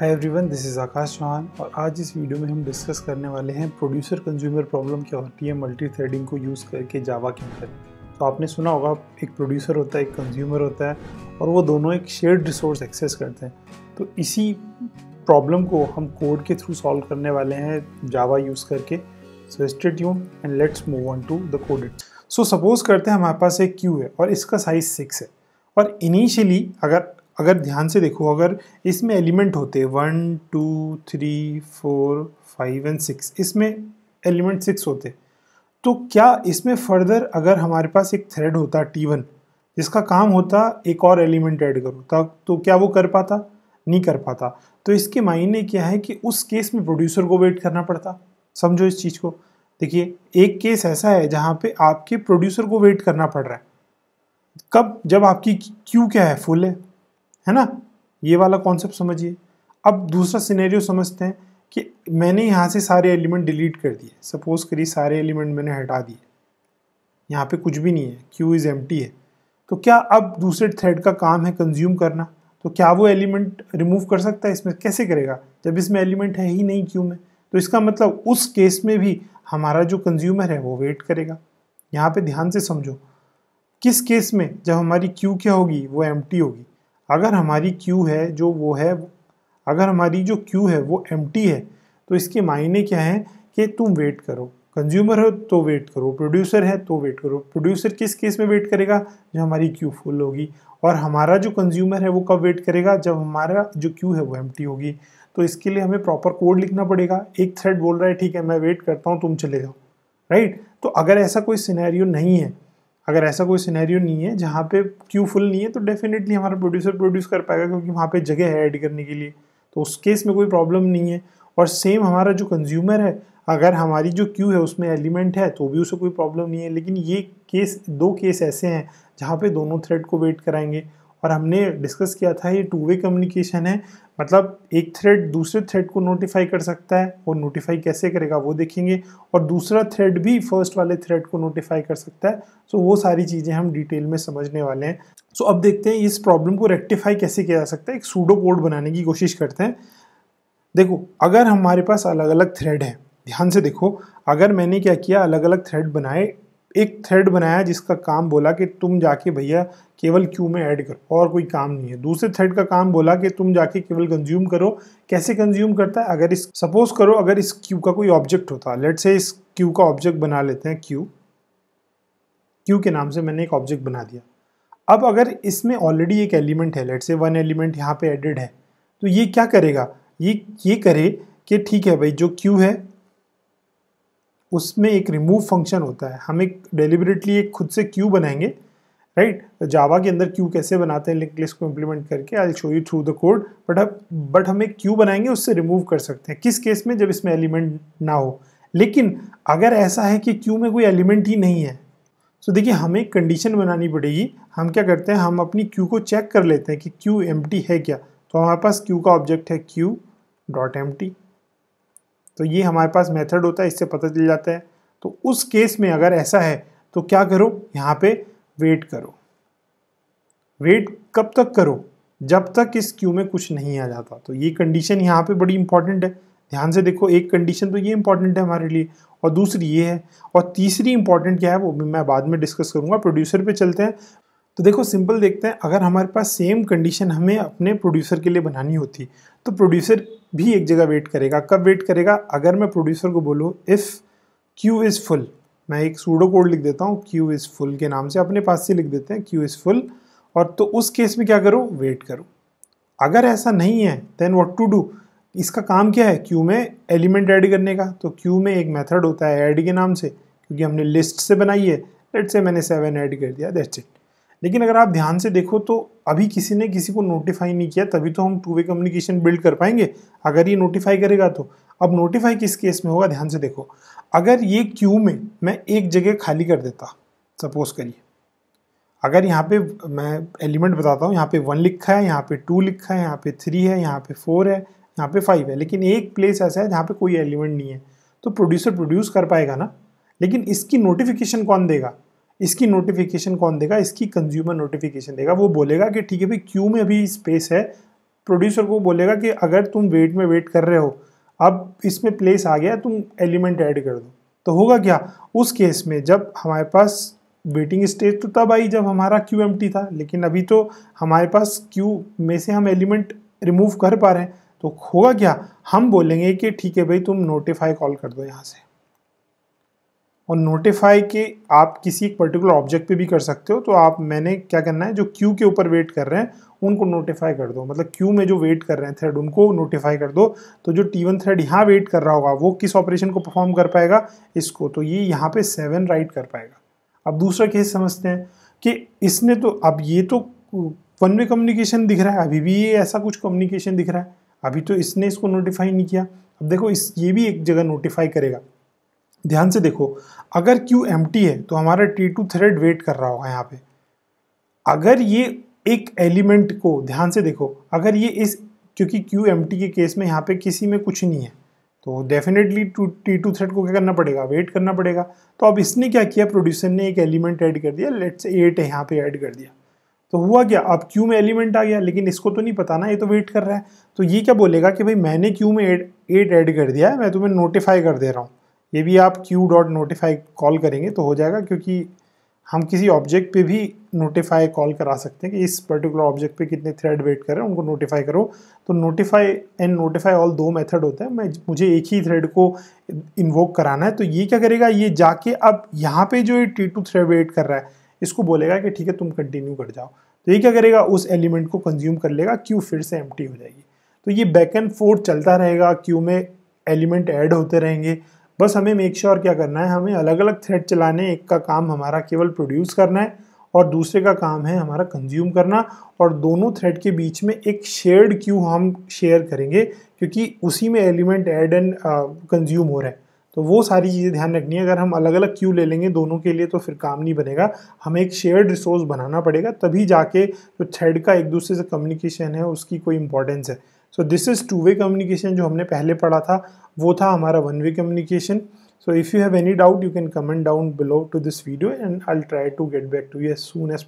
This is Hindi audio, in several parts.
Hi everyone this is Akash Chauhan और आज इस वीडियो में हम डिस्कस करने वाले हैं प्रोड्यूसर कंज्यूमर प्रॉब्लम क्या होती है मल्टी थ्रेडिंग को यूज़ करके जावा के अंदर तो आपने सुना होगा एक प्रोड्यूसर होता है एक कंज्यूमर होता है और वो दोनों एक शेयर्ड रिसोर्स एक्सेस करते हैं तो इसी प्रॉब्लम को हम कोड के थ्रू सॉल्व करने वाले हैं जावा यूज़ करके so stay and let's move on to the code it so suppose करते हैं हमारे पास एक क्यू है और इसका साइज़ सिक्स है और इनिशियली अगर अगर ध्यान से देखो अगर इसमें एलिमेंट होते one two three four five and six इसमें एलिमेंट सिक्स होते तो क्या इसमें फर्दर अगर हमारे पास एक थ्रेड होता टी वन जिसका काम होता एक और एलिमेंट ऐड करो तब तो क्या वो कर पाता नहीं कर पाता तो इसके मायने क्या है कि उस केस में प्रोड्यूसर को वेट करना पड़ता समझो इस चीज़ को देखिए एक केस ऐसा है जहाँ पे आपके प्रोड्यूसर को वेट करना पड़ रहा है कब जब आपकी क्यू क्या है फुल है है ना ये वाला कॉन्सेप्ट समझिए अब दूसरा सिनेरियो समझते हैं कि मैंने यहाँ से सारे एलिमेंट डिलीट कर दिए सपोज करिए सारे एलिमेंट मैंने हटा दिए यहाँ पे कुछ भी नहीं है क्यू इज़ एम है तो क्या अब दूसरे थ्रेड का काम है कंज्यूम करना तो क्या वो एलिमेंट रिमूव कर सकता है इसमें कैसे करेगा जब इसमें एलिमेंट है ही नहीं क्यू में तो इसका मतलब उस केस में भी हमारा जो कंज्यूमर है वो वेट करेगा यहाँ पे ध्यान से समझो किस केस में जब हमारी क्यू क्या होगी वो एम होगी अगर हमारी क्यू है जो वो है अगर हमारी जो क्यू है वो एम है तो इसके मायने क्या हैं कि तुम वेट करो कंज्यूमर हो तो वेट करो प्रोड्यूसर है तो वेट करो प्रोड्यूसर किस केस में वेट करेगा जब हमारी क्यू फुल होगी और हमारा जो कंज्यूमर है वो कब वेट करेगा जब हमारा जो क्यू है वो एम होगी तो इसके लिए हमें प्रॉपर कोड लिखना पड़ेगा एक थ्रेड बोल रहा है ठीक है मैं वेट करता हूँ तुम चले जाओ राइट तो अगर ऐसा कोई सिनेरियो नहीं है अगर ऐसा कोई सिनेरियो नहीं है जहाँ पे क्यू फुल नहीं है तो डेफिनेटली हमारा प्रोड्यूसर प्रोड्यूस कर पाएगा क्योंकि वहाँ पे जगह है ऐड करने के लिए तो उस केस में कोई प्रॉब्लम नहीं है और सेम हमारा जो कंज्यूमर है अगर हमारी जो क्यू है उसमें एलिमेंट है तो भी उसे कोई प्रॉब्लम नहीं है लेकिन ये केस दो केस ऐसे हैं जहाँ पे दोनों थ्रेड को वेट कराएंगे और हमने डिस्कस किया था ये टू वे कम्युनिकेशन है मतलब एक थ्रेड दूसरे थ्रेड को नोटिफाई कर सकता है और नोटिफाई कैसे करेगा वो देखेंगे और दूसरा थ्रेड भी फर्स्ट वाले थ्रेड को नोटिफाई कर सकता है सो वो सारी चीज़ें हम डिटेल में समझने वाले हैं सो अब देखते हैं इस प्रॉब्लम को रेक्टिफाई कैसे किया जा सकता है एक सूडो कोड बनाने की कोशिश करते हैं देखो अगर हमारे पास अलग अलग थ्रेड है ध्यान से देखो अगर मैंने क्या किया अलग अलग थ्रेड बनाए एक थ्रेड बनाया जिसका काम बोला कि तुम जाके भैया केवल क्यू में ऐड करो और कोई काम नहीं है दूसरे थ्रेड का काम बोला कि तुम जाके केवल कंज्यूम करो कैसे कंज्यूम करता है अगर इस सपोज करो अगर इस क्यू का कोई ऑब्जेक्ट होता लेट से इस क्यू का ऑब्जेक्ट बना लेते हैं क्यू क्यू के नाम से मैंने एक ऑब्जेक्ट बना दिया अब अगर इसमें ऑलरेडी एक एलिमेंट है लेट से वन एलिमेंट यहाँ पर एडेड है तो ये क्या करेगा ये ये करे कि ठीक है भाई जो क्यू है उसमें एक रिमूव फंक्शन होता है हम एक डेलिबरेटली एक खुद से क्यू बनाएंगे राइट right? जावा तो के अंदर क्यू कैसे बनाते हैं लिंक लिस्ट को इम्प्लीमेंट करके I show you through the code but but हम एक क्यू बनाएंगे उससे रिमूव कर सकते हैं किस केस में जब इसमें एलिमेंट ना हो लेकिन अगर ऐसा है कि क्यू में कोई एलिमेंट ही नहीं है तो देखिए हमें कंडीशन बनानी पड़ेगी हम क्या करते हैं हम अपनी क्यू को चेक कर लेते हैं कि क्यू एम है क्या तो हमारे पास क्यू का ऑब्जेक्ट है क्यू डॉट एम टी तो ये हमारे पास मेथड होता है इससे पता चल जाता है तो उस केस में अगर ऐसा है तो क्या करो यहाँ पे वेट करो वेट कब तक करो जब तक इस क्यू में कुछ नहीं आ जाता तो ये कंडीशन यहाँ पे बड़ी इंपॉर्टेंट है ध्यान से देखो एक कंडीशन तो ये इंपॉर्टेंट है हमारे लिए और दूसरी ये है और तीसरी इंपॉर्टेंट क्या है वो मैं बाद में डिस्कस करूँगा प्रोड्यूसर पर चलते हैं तो देखो सिंपल देखते हैं अगर हमारे पास सेम कंडीशन हमें अपने प्रोड्यूसर के लिए बनानी होती तो प्रोड्यूसर भी एक जगह वेट करेगा कब वेट करेगा अगर मैं प्रोड्यूसर को बोलूँ इफ़ क्यू इज़ फुल मैं एक सूडो कोड लिख देता हूँ क्यू इज़ फुल के नाम से अपने पास से लिख देते हैं क्यू इज़ फुल और तो उस केस में क्या करूँ वेट करूँ अगर ऐसा नहीं है देन वॉट टू डू इसका काम क्या है क्यू में एलिमेंट ऐड करने का तो क्यू में एक मेथड होता है ऐड के नाम से क्योंकि हमने लिस्ट से बनाई है लेट से मैंने सेवन ऐड कर दिया दैट्स इट लेकिन अगर आप ध्यान से देखो तो अभी किसी ने किसी को नोटिफाई नहीं किया तभी तो हम टू वे कम्युनिकेशन बिल्ड कर पाएंगे अगर ये नोटिफाई करेगा तो अब नोटिफाई किस केस में होगा ध्यान से देखो अगर ये क्यू में मैं एक जगह खाली कर देता सपोज करिए अगर यहाँ पे मैं एलिमेंट बताता हूँ यहाँ पे वन लिखा है यहाँ पे टू लिखा है यहाँ पे थ्री है यहाँ पे फोर है यहाँ पे फाइव है लेकिन एक प्लेस ऐसा है जहाँ पे कोई एलिमेंट नहीं है तो प्रोड्यूसर प्रोड्यूस कर पाएगा ना लेकिन इसकी नोटिफिकेशन कौन देगा इसकी नोटिफिकेशन कौन देगा इसकी कंज्यूमर नोटिफिकेशन देगा वो बोलेगा कि ठीक है भाई क्यू में अभी स्पेस है प्रोड्यूसर को बोलेगा कि अगर तुम वेट में वेट कर रहे हो अब इसमें प्लेस आ गया तुम एलिमेंट ऐड कर दो तो होगा क्या उस केस में जब हमारे पास वेटिंग स्टेज तो तब आई जब हमारा क्यू एम था लेकिन अभी तो हमारे पास क्यू में से हम एलिमेंट रिमूव कर पा रहे हैं तो होगा क्या हम बोलेंगे कि ठीक है भाई तुम नोटिफाई कॉल कर दो यहाँ से और नोटिफाई के आप किसी एक पर्टिकुलर ऑब्जेक्ट पे भी कर सकते हो तो आप मैंने क्या करना है जो क्यू के ऊपर वेट कर रहे हैं उनको नोटिफाई कर दो मतलब क्यू में जो वेट कर रहे हैं थ्रेड उनको नोटिफाई कर दो तो जो टी वन थ्रेड यहाँ वेट कर रहा होगा वो किस ऑपरेशन को परफॉर्म कर पाएगा इसको तो ये यहाँ पे सेवन राइट कर पाएगा अब दूसरा केस समझते हैं कि इसने तो अब ये तो वन वे कम्युनिकेशन दिख रहा है अभी भी ये ऐसा कुछ कम्युनिकेशन दिख रहा है अभी तो इसने इसको नोटिफाई नहीं किया अब देखो इस ये भी एक जगह नोटिफाई करेगा ध्यान से देखो अगर क्यू एम है तो हमारा टी टू थ्रेड वेट कर रहा होगा यहाँ पे अगर ये एक एलिमेंट को ध्यान से देखो अगर ये इस क्योंकि क्यू एम के केस में यहाँ पे किसी में कुछ नहीं है तो डेफिनेटली टी टू थ्रेड को क्या करना पड़ेगा वेट करना पड़ेगा तो अब इसने क्या किया प्रोड्यूसर ने एक एलिमेंट ऐड कर दिया लेट्स एट है यहाँ पे ऐड कर दिया तो हुआ क्या अब क्यू में एलिमेंट आ गया लेकिन इसको तो नहीं पता ना ये तो वेट कर रहा है तो ये क्या बोलेगा कि भाई मैंने क्यू में एट एट ऐड कर दिया है मैं तुम्हें नोटिफाई कर दे रहा हूँ ये भी आप क्यू डॉट नोटिफाई कॉल करेंगे तो हो जाएगा क्योंकि हम किसी ऑब्जेक्ट पे भी नोटिफाई कॉल करा सकते हैं कि इस पर्टिकुलर ऑब्जेक्ट पे कितने थ्रेड वेट कर रहे हैं उनको नोटिफाई करो तो नोटिफाई एंड नोटिफाई ऑल दो मेथड होते हैं मैं मुझे एक ही थ्रेड को इन्वोक कराना है तो ये क्या करेगा ये जाके अब यहाँ पे जो ये टी टू थ्रेड वेट कर रहा है इसको बोलेगा कि ठीक है तुम कंटिन्यू कर जाओ तो ये क्या करेगा उस एलिमेंट को कंज्यूम कर लेगा क्यू फिर से एम हो जाएगी तो ये बैक एंड फोर्थ चलता रहेगा क्यू में एलिमेंट ऐड होते रहेंगे बस हमें मेक श्योर sure क्या करना है हमें अलग अलग थ्रेड चलाने एक का काम हमारा केवल प्रोड्यूस करना है और दूसरे का काम है हमारा कंज्यूम करना और दोनों थ्रेड के बीच में एक शेयर्ड क्यू हम शेयर करेंगे क्योंकि उसी में एलिमेंट ऐड एंड कंज्यूम हो रहा है तो वो सारी चीज़ें ध्यान रखनी है अगर हम अलग अलग क्यू ले लेंगे दोनों के लिए तो फिर काम नहीं बनेगा हमें एक शेयर्ड रिसोर्स बनाना पड़ेगा तभी जाके जो तो थ्रेड का एक दूसरे से कम्युनिकेशन है उसकी कोई इंपॉर्टेंस है so this is two way communication जो हमने पहले पढ़ा था वो था हमारा one way communication so if you have any doubt you can comment down below to this video and I try to get back to you as soon as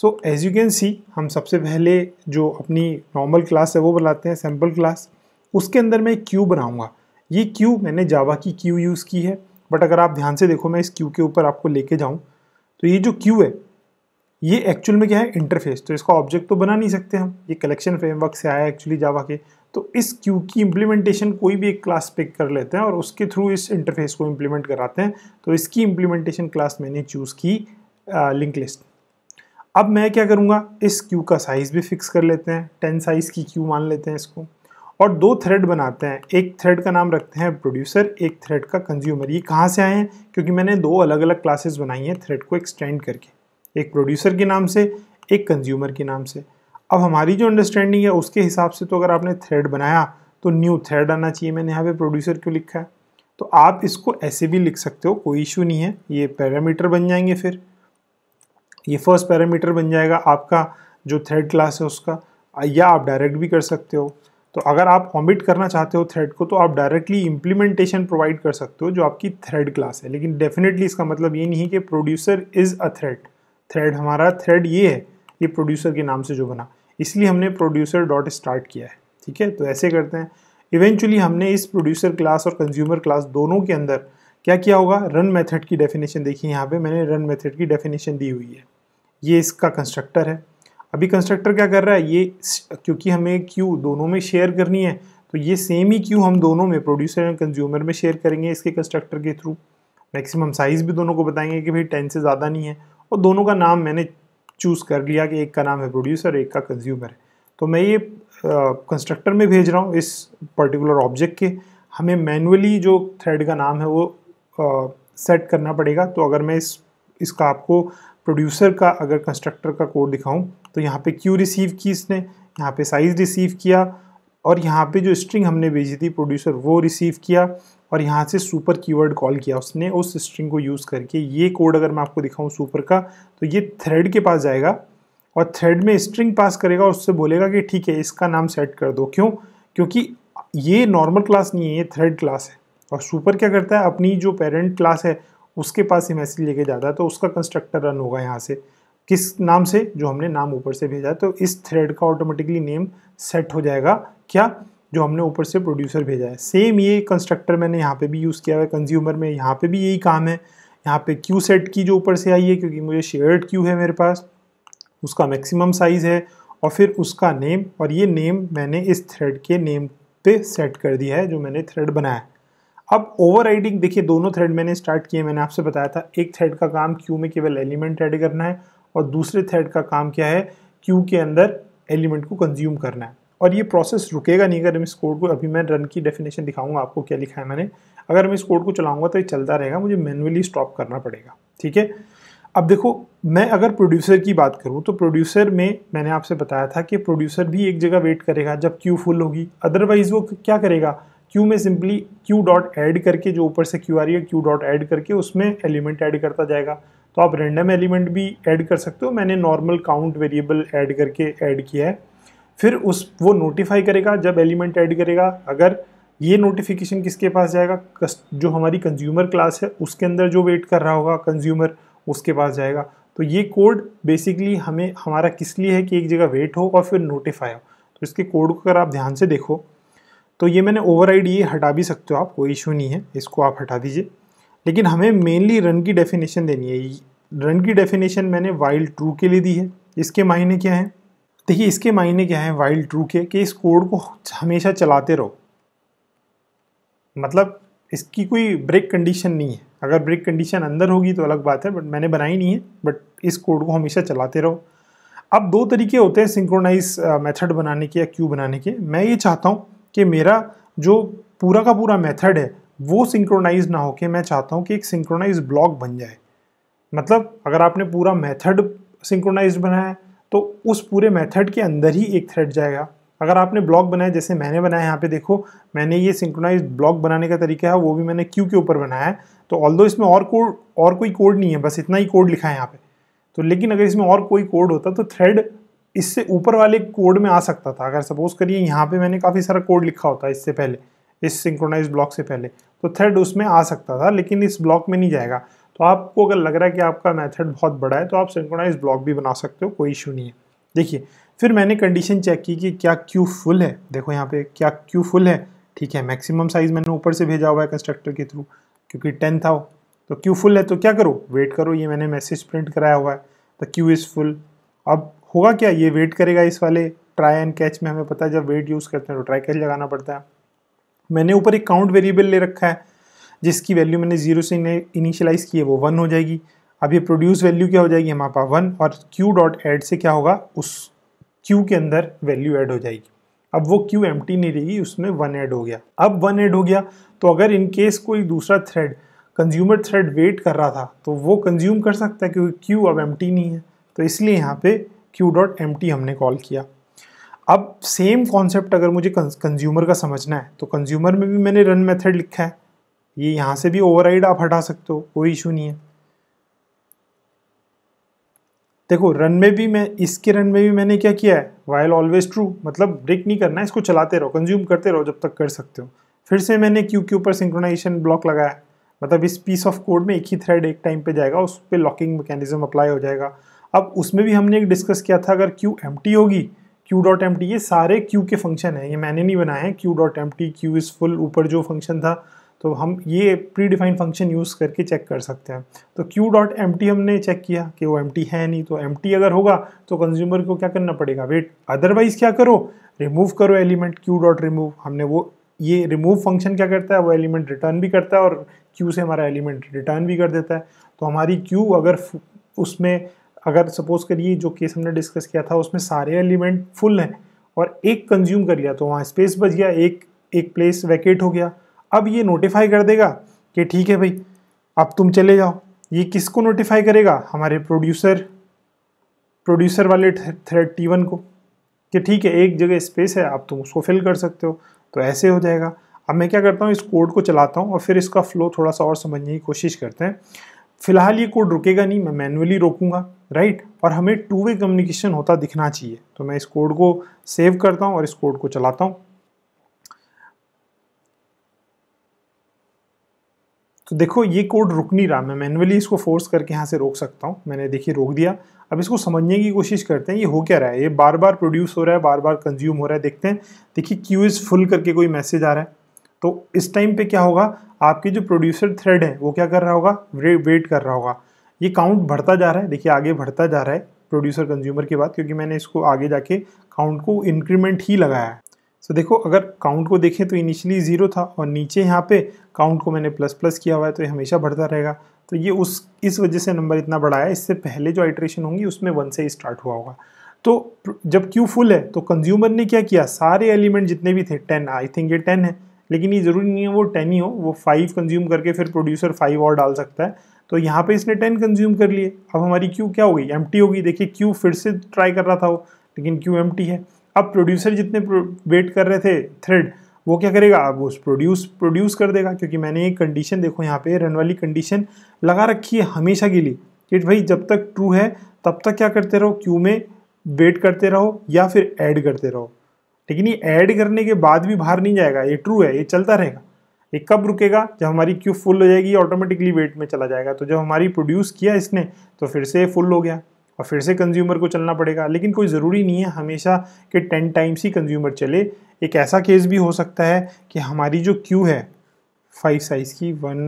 so as you can see हम सबसे पहले जो अपनी नॉर्मल क्लास है वो बुलाते हैं सैम्पल क्लास उसके अंदर मैं एक क्यू बनाऊंगा ये क्यू मैंने जावा की क्यू यूज़ की है बट अगर आप ध्यान से देखो मैं इस क्यू के ऊपर आपको लेके जाऊं तो ये जो क्यू है ये एक्चुअल में क्या है इंटरफेस तो इसका ऑब्जेक्ट तो बना नहीं सकते हम ये कलेक्शन फ्रेमवर्क से आया एक्चुअली जावा के तो इस क्यू की इम्प्लीमेंटेशन कोई भी एक क्लास पिक कर लेते हैं और उसके थ्रू इस इंटरफेस को इम्प्लीमेंट कराते हैं तो इसकी इम्प्लीमेंटेशन क्लास मैंने चूज़ की लिंक लिस्ट अब मैं क्या करूँगा इस क्यू का साइज़ भी फिक्स कर लेते हैं टेन साइज़ की क्यू मान लेते हैं इसको और दो थ्रेड बनाते हैं एक थ्रेड का नाम रखते हैं प्रोड्यूसर एक थ्रेड का कंज्यूमर ये कहाँ से आए हैं क्योंकि मैंने दो अलग अलग क्लासेस बनाई हैं थ्रेड को एक्सटेंड करके एक प्रोड्यूसर के नाम से एक कंज्यूमर के नाम से अब हमारी जो अंडरस्टैंडिंग है उसके हिसाब से तो अगर आपने थ्रेड बनाया तो न्यू थ्रेड आना चाहिए मैंने यहाँ पे प्रोड्यूसर क्यों लिखा है तो आप इसको ऐसे भी लिख सकते हो कोई इशू नहीं है ये पैरामीटर बन जाएंगे फिर ये फर्स्ट पैरामीटर बन जाएगा आपका जो थ्रेड क्लास है उसका या आप डायरेक्ट भी कर सकते हो तो अगर आप ऑमिट करना चाहते हो थ्रेड को तो आप डायरेक्टली इम्प्लीमेंटेशन प्रोवाइड कर सकते हो जो आपकी थ्रेड क्लास है लेकिन डेफिनेटली इसका मतलब ये नहीं है कि producer is a thread thread हमारा थ्रेड ये है ये प्रोड्यूसर के नाम से जो बना इसलिए हमने प्रोड्यूसर डॉट स्टार्ट किया है ठीक है तो ऐसे करते हैं इवेंचुअली हमने इस प्रोड्यूसर क्लास और कंज्यूमर क्लास दोनों के अंदर क्या किया होगा रन मेथड की डेफिनेशन देखिए यहाँ पे मैंने रन मेथड की डेफिनेशन दी हुई है ये इसका कंस्ट्रक्टर है अभी कंस्ट्रक्टर क्या कर रहा है ये क्योंकि हमें क्यू दोनों में शेयर करनी है तो ये सेम ही क्यू हम दोनों में प्रोड्यूसर एंड कंज्यूमर में शेयर करेंगे इसके कंस्ट्रक्टर के थ्रू मैक्सिमम साइज़ भी दोनों को बताएंगे कि भाई टेन से ज़्यादा नहीं है और दोनों का नाम मैंने चूज़ कर लिया कि एक का नाम है प्रोड्यूसर एक का कंज्यूमर है तो मैं ये कंस्ट्रक्टर में भेज रहा हूँ इस पर्टिकुलर ऑब्जेक्ट के हमें मैनुअली जो थ्रेड का नाम है वो सेट करना पड़ेगा तो अगर मैं इस इसका आपको प्रोड्यूसर का अगर कंस्ट्रक्टर का कोड दिखाऊं तो यहाँ पे क्यू रिसीव की इसने यहाँ पे साइज़ रिसीव किया और यहाँ पे जो स्ट्रिंग हमने भेजी थी प्रोड्यूसर वो रिसीव किया और यहाँ से सुपर कीवर्ड कॉल किया उसने उस स्ट्रिंग को यूज़ करके ये कोड अगर मैं आपको दिखाऊँ सुपर का तो ये थ्रेड के पास जाएगा और थ्रेड में स्ट्रिंग पास करेगा और उससे बोलेगा कि ठीक है इसका नाम सेट कर दो क्यों क्योंकि ये नॉर्मल क्लास नहीं है ये थ्रेड क्लास है और सुपर क्या करता है अपनी जो पेरेंट क्लास है उसके पास ही मैसेज लेके जाता है तो उसका कंस्ट्रक्टर रन होगा यहाँ से किस नाम से जो हमने नाम ऊपर से भेजा तो इस थ्रेड का ऑटोमेटिकली नेम सेट हो जाएगा क्या जो हमने ऊपर से प्रोड्यूसर भेजा है सेम ये कंस्ट्रक्टर मैंने यहाँ पे भी यूज़ किया हुआ है कंज्यूमर में यहाँ पे भी यही काम है यहाँ पे क्यू सेट की जो ऊपर से आई है क्योंकि मुझे शेयर्ड क्यू है मेरे पास उसका मैक्सिमम साइज़ है और फिर उसका नेम और ये नेम मैंने इस थ्रेड के नेम पे सेट कर दिया है जो मैंने थ्रेड बनाया अब ओवर देखिए दोनों थ्रेड मैंने स्टार्ट किए मैंने आपसे बताया था एक थ्रेड का काम क्यू में केवल एलिमेंट एड करना है और दूसरे थ्रेड का काम क्या है क्यू के अंदर एलिमेंट को कंज्यूम करना है और ये प्रोसेस रुकेगा नहीं अगर हम इस कोड को अभी मैं रन की डेफिनेशन दिखाऊंगा आपको क्या लिखा है मैंने अगर मैं इस कोड को चलाऊंगा तो ये चलता रहेगा मुझे मैनुअली स्टॉप करना पड़ेगा ठीक है अब देखो मैं अगर प्रोड्यूसर की बात करूँ तो प्रोड्यूसर में मैंने आपसे बताया था कि प्रोड्यूसर भी एक जगह वेट करेगा जब क्यू फुल होगी अदरवाइज़ वो क्या करेगा क्यू में सिंपली क्यू डॉट ऐड करके जो ऊपर से क्यू आ रही है क्यू डॉट ऐड करके उसमें एलिमेंट ऐड करता जाएगा तो आप रेंडम एलिमेंट भी ऐड कर सकते हो मैंने नॉर्मल काउंट वेरिएबल ऐड करके ऐड किया है फिर उस वो नोटिफाई करेगा जब एलिमेंट ऐड करेगा अगर ये नोटिफिकेशन किसके पास जाएगा जो हमारी कंज्यूमर क्लास है उसके अंदर जो वेट कर रहा होगा कंज्यूमर उसके पास जाएगा तो ये कोड बेसिकली हमें हमारा किस लिए है कि एक जगह वेट हो और फिर नोटिफाई हो तो इसके कोड को अगर आप ध्यान से देखो तो ये मैंने ओवर ये हटा भी सकते हो आप कोई इशू नहीं है इसको आप हटा दीजिए लेकिन हमें मेनली रन की डेफिनेशन देनी है रन की डेफिनेशन मैंने वाइल्ड ट्रू के लिए दी है इसके मायने क्या हैं देखिए इसके मायने क्या है वाइल्ड ट्रू के कि इस कोड को हमेशा चलाते रहो मतलब इसकी कोई ब्रेक कंडीशन नहीं है अगर ब्रेक कंडीशन अंदर होगी तो अलग बात है बट मैंने बनाई नहीं है बट इस कोड को हमेशा चलाते रहो अब दो तरीके होते हैं सिंक्रोनाइज मेथड बनाने के या क्यू बनाने के मैं ये चाहता हूँ कि मेरा जो पूरा का पूरा मेथड है वो सिंक्रोनाइज ना होके मैं चाहता हूँ कि एक सिंक्रोनाइज ब्लॉक बन जाए मतलब अगर आपने पूरा मेथड सिंक्रोनाइज बनाया तो उस पूरे मेथड के अंदर ही एक थ्रेड जाएगा अगर आपने ब्लॉक बनाया जैसे मैंने बनाया यहाँ पे देखो मैंने ये सिंक्रोनाइज ब्लॉक बनाने का तरीका है वो भी मैंने क्यू के ऊपर बनाया है तो ऑल इसमें और कोड और कोई कोड नहीं है बस इतना ही कोड लिखा है यहाँ पे तो लेकिन अगर इसमें और कोई कोड होता तो थ्रेड इससे ऊपर वाले कोड में आ सकता था अगर सपोज करिए यहाँ पर मैंने काफ़ी सारा कोड लिखा होता इससे पहले इस सिंक्रोनाइज ब्लॉक से पहले तो थ्रेड उसमें आ सकता था लेकिन इस ब्लॉक में नहीं जाएगा तो आपको अगर लग रहा है कि आपका मेथड बहुत बड़ा है तो आप सिंक्रोनाइज ब्लॉक भी बना सकते हो कोई इशू नहीं है देखिए फिर मैंने कंडीशन चेक की कि क्या क्यू फुल है देखो यहाँ पे क्या क्यू फुल है ठीक है मैक्सिमम साइज मैंने ऊपर से भेजा हुआ है कंस्ट्रक्टर के थ्रू क्योंकि टेन था तो क्यू फुल है तो क्या करो वेट करो ये मैंने मैसेज प्रिंट कराया हुआ है द क्यू इज़ फुल अब होगा क्या ये वेट करेगा इस वाले ट्राई एंड कैच में हमें पता है जब वेट यूज़ करते हैं तो ट्राई कैच लगाना पड़ता है मैंने ऊपर एक काउंट वेरिएबल ले रखा है जिसकी वैल्यू मैंने जीरो से इनिशियलाइज़ की है वो वन हो जाएगी अब ये प्रोड्यूस वैल्यू क्या हो जाएगी हमारे पास वन और क्यू डॉट एड से क्या होगा उस क्यू के अंदर वैल्यू ऐड हो जाएगी अब वो क्यू एम नहीं रहेगी उसमें वन ऐड हो गया अब वन ऐड हो गया तो अगर इन केस कोई दूसरा थ्रेड कंज्यूमर थ्रेड वेट कर रहा था तो वो कंज्यूम कर सकता है क्योंकि क्यू अब एम नहीं है तो इसलिए यहाँ पे क्यू डॉट एम हमने कॉल किया अब सेम कॉन्सेप्ट अगर मुझे कंज्यूमर का समझना है तो कंज्यूमर में भी मैंने रन मेथड लिखा है ये यहां से भी ओवरराइड आप हटा सकते हो कोई इशू नहीं है देखो रन में भी मैं इसके रन में भी मैंने क्या किया है वाइल ऑलवेज ट्रू मतलब ब्रेक नहीं करना इसको चलाते रहो कंज्यूम करते रहो जब तक कर सकते हो फिर से मैंने क्यू के ऊपर सिंक्रोनाइजेशन ब्लॉक लगाया मतलब इस पीस ऑफ कोड में एक ही थ्रेड एक टाइम पे जाएगा उस पर लॉकिंग मैकेनिज्म अप्लाई हो जाएगा अब उसमें भी हमने एक डिस्कस किया था अगर क्यू एम होगी क्यू डॉट एम ये सारे क्यू के फंक्शन है ये मैंने नहीं बनाया है queue dot M T queue is full ऊपर जो फंक्शन था तो हम ये प्री डिफाइंड फंक्शन यूज़ करके चेक कर सकते हैं तो क्यू डॉट एम हमने चेक किया कि वो एम है नहीं तो एम अगर होगा तो कंज्यूमर को क्या करना पड़ेगा वेट अदरवाइज क्या करो रिमूव करो एलिमेंट क्यू डॉट रिमूव हमने वो ये रिमूव फंक्शन क्या करता है वो एलिमेंट रिटर्न भी करता है और क्यू से हमारा एलिमेंट रिटर्न भी कर देता है तो हमारी क्यू अगर उसमें अगर सपोज करिए जो केस हमने डिस्कस किया था उसमें सारे एलिमेंट फुल हैं और एक कंज्यूम कर लिया तो वहाँ स्पेस बच गया एक एक प्लेस वैकेट हो गया अब ये नोटिफाई कर देगा कि ठीक है भाई अब तुम चले जाओ ये किसको नोटिफाई करेगा हमारे प्रोड्यूसर प्रोड्यूसर वाले थ्रेड टी वन को कि ठीक है एक जगह स्पेस है आप तुम उसको फिल कर सकते हो तो ऐसे हो जाएगा अब मैं क्या करता हूँ इस कोड को चलाता हूँ और फिर इसका फ्लो थोड़ा सा और समझने की कोशिश करते हैं फिलहाल ये कोड रुकेगा नहीं मैं मैनुअली रोकूंगा राइट और हमें टू वे कम्युनिकेशन होता दिखना चाहिए तो मैं इस कोड को सेव करता हूँ और इस कोड को चलाता हूँ तो देखो ये कोड रुक नहीं रहा मैं मैनुअली इसको फोर्स करके यहाँ से रोक सकता हूँ मैंने देखिए रोक दिया अब इसको समझने की कोशिश करते हैं ये हो क्या रहा है ये बार बार प्रोड्यूस हो रहा है बार बार कंज्यूम हो रहा है देखते हैं देखिए क्यू इज़ फुल करके कोई मैसेज आ रहा है तो इस टाइम पे क्या होगा आपके जो प्रोड्यूसर थ्रेड है वो क्या कर रहा होगा वेट कर रहा होगा ये काउंट बढ़ता जा रहा है देखिए आगे बढ़ता जा रहा है प्रोड्यूसर कंज्यूमर के बाद क्योंकि मैंने इसको आगे जाके काउंट को इंक्रीमेंट ही लगाया है तो देखो अगर काउंट को देखें तो इनिशियली ज़ीरो था और नीचे यहाँ पे काउंट को मैंने प्लस प्लस किया हुआ है तो ये हमेशा बढ़ता रहेगा तो ये उस इस वजह से नंबर इतना बढ़ा है इससे पहले जो आइट्रेशन होंगी उसमें वन से ही स्टार्ट हुआ होगा तो जब क्यू फुल है तो कंज्यूमर ने क्या किया सारे एलिमेंट जितने भी थे टेन आई थिंक ये टेन है लेकिन ये ज़रूरी नहीं है वो टेन ही हो वो फाइव कंज्यूम करके फिर प्रोड्यूसर फाइव और डाल सकता है तो यहाँ पे इसने टेन कंज्यूम कर लिए अब हमारी क्यू क्या हो गई एम होगी देखिए क्यू फिर से ट्राई कर रहा था वो लेकिन क्यू एम है अब प्रोड्यूसर जितने वेट कर रहे थे थ्रेड वो क्या करेगा अब उस प्रोड्यूस प्रोड्यूस कर देगा क्योंकि मैंने एक कंडीशन देखो यहाँ पे रन वाली कंडीशन लगा रखी है हमेशा के लिए कि भाई जब तक ट्रू है तब तक क्या करते रहो क्यू में वेट करते रहो या फिर ऐड करते रहो लेकिन ये ऐड करने के बाद भी बाहर नहीं जाएगा ये ट्रू है ये चलता रहेगा ये कब रुकेगा जब हमारी क्यू फुल हो जाएगी ऑटोमेटिकली वेट में चला जाएगा तो जब हमारी प्रोड्यूस किया इसने तो फिर से फुल हो गया और फिर से कंज्यूमर को चलना पड़ेगा लेकिन कोई ज़रूरी नहीं है हमेशा कि टेन टाइम्स ही कंज्यूमर चले एक ऐसा केस भी हो सकता है कि हमारी जो क्यू है फाइव साइज़ की one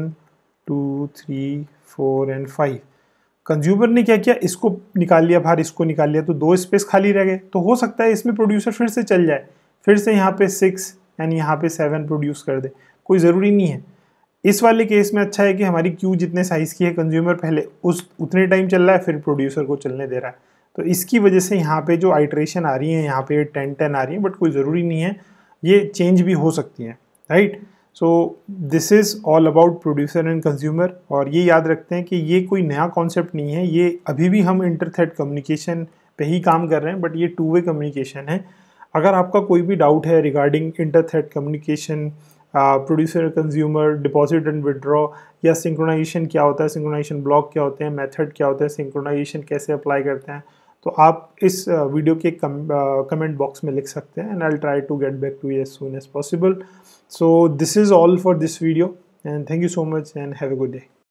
two three four and five consumer ने क्या किया इसको निकाल लिया बाहर इसको निकाल लिया तो दो स्पेस खाली रह गए तो हो सकता है इसमें प्रोड्यूसर फिर से चल जाए फिर से यहाँ पे सिक्स यानी यहाँ पे सेवन प्रोड्यूस कर दे कोई ज़रूरी नहीं है इस वाले केस में अच्छा है कि हमारी क्यू जितने साइज़ की है कंज्यूमर पहले उस उतने टाइम चल रहा है फिर प्रोड्यूसर को चलने दे रहा है तो इसकी वजह से यहाँ पे जो आइट्रेशन आ रही है यहाँ पे टेन टेन आ रही है बट कोई ज़रूरी नहीं है ये चेंज भी हो सकती हैं right so this is all about producer and consumer और ये याद रखते हैं कि ये कोई नया कॉन्सेप्ट नहीं है ये अभी भी हम इंटरथेट कम्युनिकेशन पे ही काम कर रहे हैं बट ये टू वे कम्युनिकेशन है अगर आपका कोई भी डाउट है regarding interthread communication producer consumer deposit and withdraw या सिंक्रोनाइजेशन क्या होता है सिंक्रोनाइजेशन ब्लॉक क्या होते हैं मेथड क्या होते हैं सिंक्रोनाइजेशन कैसे अप्लाई करते हैं तो आप इस वीडियो uh, के कमेंट बॉक्स uh, में लिख सकते हैं and I try to get back to you soon soon as possible so this is all for this video and thank you so much and have a good day